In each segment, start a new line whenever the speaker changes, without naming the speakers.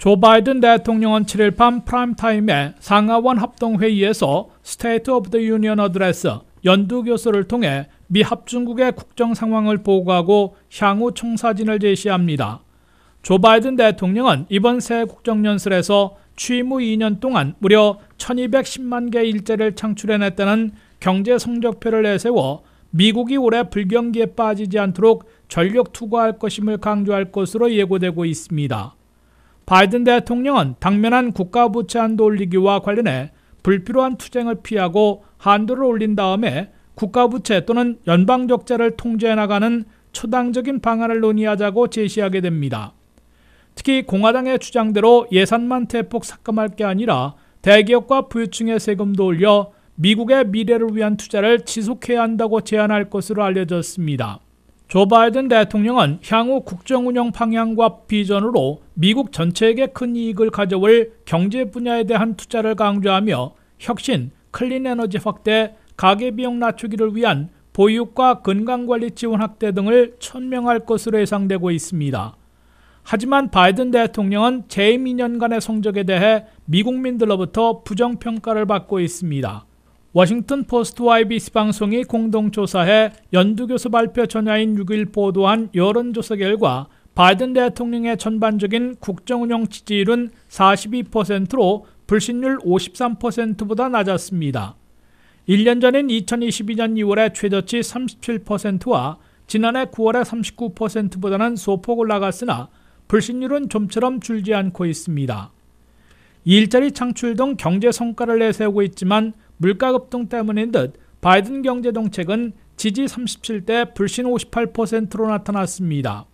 조 바이든 대통령은 7일 밤 프라임타임의 상하원 합동회의에서 스테이트 오브 더 유니언 어드레스 연두교수를 통해 미 합중국의 국정 상황을 보고하고 향후 총사진을 제시합니다. 조 바이든 대통령은 이번 새 국정연설에서 취임 후 2년 동안 무려 1210만 개 일자리를 창출해냈다는 경제 성적표를 내세워 미국이 올해 불경기에 빠지지 않도록 전력 투구할 것임을 강조할 것으로 예고되고 있습니다. 바이든 대통령은 당면한 국가 부채 한도 올리기와 관련해 불필요한 투쟁을 피하고 한도를 올린 다음에 국가 부채 또는 연방 적자를 통제해 나가는 초당적인 방안을 논의하자고 제시하게 됩니다. 특히 공화당의 주장대로 예산만 대폭 삭감할 게 아니라 대기업과 부유층의 세금도 올려 미국의 미래를 위한 투자를 지속해야 한다고 제안할 것으로 알려졌습니다. 조 바이든 대통령은 향후 국정 운영 방향과 비전으로 미국 전체에게 큰 이익을 가져올 경제 분야에 대한 투자를 강조하며 혁신, 클린 에너지 확대, 가계비용 낮추기를 위한 보육과 건강관리 지원 확대 등을 천명할 것으로 예상되고 있습니다. 하지만 바이든 대통령은 재임 2년간의 성적에 대해 미국민들로부터 부정평가를 받고 있습니다. 워싱턴 포스트 YBC 방송이 공동조사해 연두교수 발표 전야인 6일 보도한 여론조사 결과 바이든 대통령의 전반적인 국정운영 지지율은 42%로 불신율 53%보다 낮았습니다. 1년 전인 2022년 2월의 최저치 37%와 지난해 9월의 39%보다는 소폭 올라갔으나 불신율은 좀처럼 줄지 않고 있습니다. 일자리 창출 등 경제 성과를 내세우고 있지만 물가 급등 때문인 듯 바이든 경제 정책은 지지 37대 불신 58%로 나타났습니다.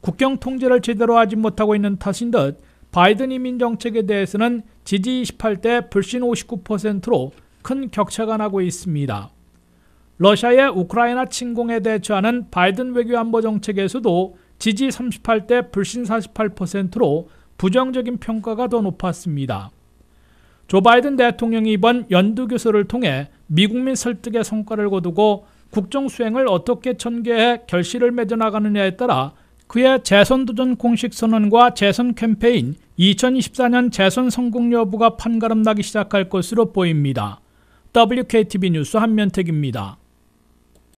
국경 통제를 제대로 하지 못하고 있는 탓인 듯 바이든 이민 정책에 대해서는 지지 28대 불신 59%로 큰 격차가 나고 있습니다. 러시아의 우크라이나 침공에 대처하는 바이든 외교안보 정책에서도 지지 38대 불신 48%로 부정적인 평가가 더 높았습니다. 조 바이든 대통령이 이번 연두 교수를 통해 미국민 설득의 성과를 거두고 국정 수행을 어떻게 전개해 결실을 맺어나가느냐에 따라 그의 재선 도전 공식 선언과 재선 캠페인 2024년 재선 성공 여부가 판가름 나기 시작할 것으로 보입니다. WKTV 뉴스 한면택입니다.